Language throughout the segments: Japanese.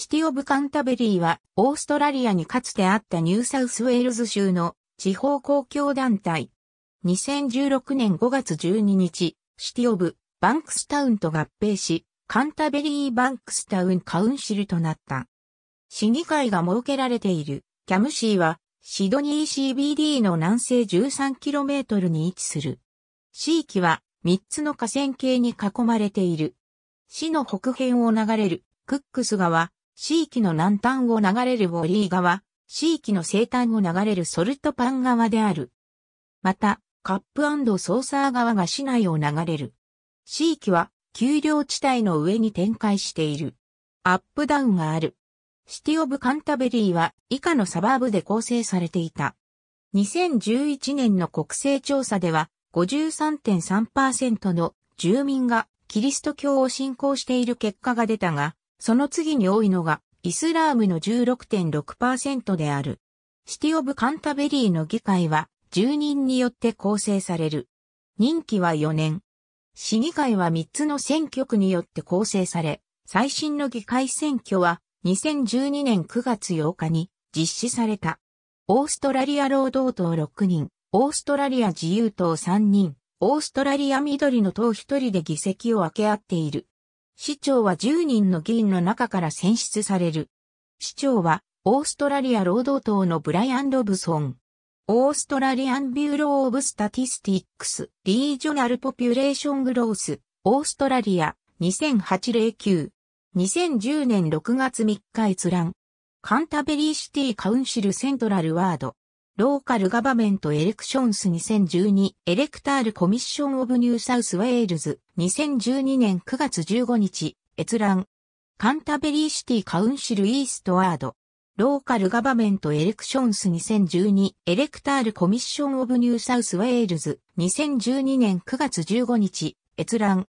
シティ・オブ・カンタベリーは、オーストラリアにかつてあったニューサウスウェールズ州の地方公共団体。2016年5月12日、シティ・オブ・バンクスタウンと合併し、カンタベリー・バンクスタウン・カウンシルとなった。市議会が設けられているキャムシーは、シドニー CBD の南西 13km に位置する。地域は3つの河川系に囲まれている。市の北辺を流れるクックス川、地域の南端を流れるウォリー川、地域の西端を流れるソルトパン川である。また、カップソーサー川が市内を流れる。地域は、丘陵地帯の上に展開している。アップダウンがある。シティオブカンタベリーは以下のサバーブで構成されていた。2011年の国勢調査では53.3%の住民がキリスト教を信仰している結果が出たが、その次に多いのが、イスラームの16.6%である。シティオブカンタベリーの議会は、住人によって構成される。任期は4年。市議会は3つの選挙区によって構成され、最新の議会選挙は2012年9月8日に実施された。オーストラリア労働党6人、オーストラリア自由党3人、オーストラリア緑の党1人で議席を分け合っている。市長は10人の議員の中から選出される。市長は、オーストラリア労働党のブライアン・ロブソン。オーストラリアン・ビューロー・オブ・スタティスティックス・リージョナル・ポピュレーション・グロース、オーストラリア、2008-09。2010年6月3日閲覧。カンタベリーシティ・カウンシル・セントラル・ワード。ローカルガバメントエレクションス2012エレクタールコミッションオブニューサウスウェールズ2012年9月15日閲覧カンタベリーシティカウンシルイーストワードローカルガバメントエレクションス2012エレクタールコミッションオブニューサウスウェールズ2012年9月15日閲覧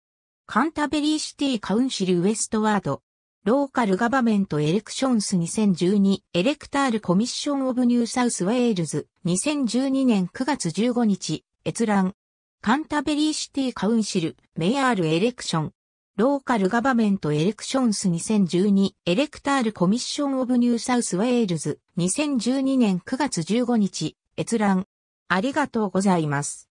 カンタベリーシティカウンシルウェストワードローカルガバメントエレクションス2012エレクタールコミッションオブニューサウスウェールズ2012年9月15日閲覧カンタベリーシティカウンシルメイアールエレクションローカルガバメントエレクションス2012エレクタールコミッションオブニューサウスウェールズ2012年9月15日閲覧ありがとうございます。